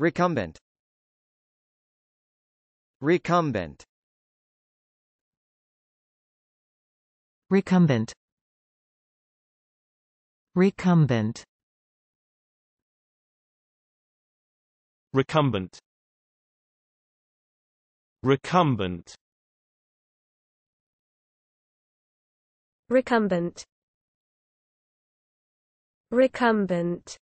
Recumbent Recumbent Recumbent Recumbent Recumbent Recumbent Recumbent Recumbent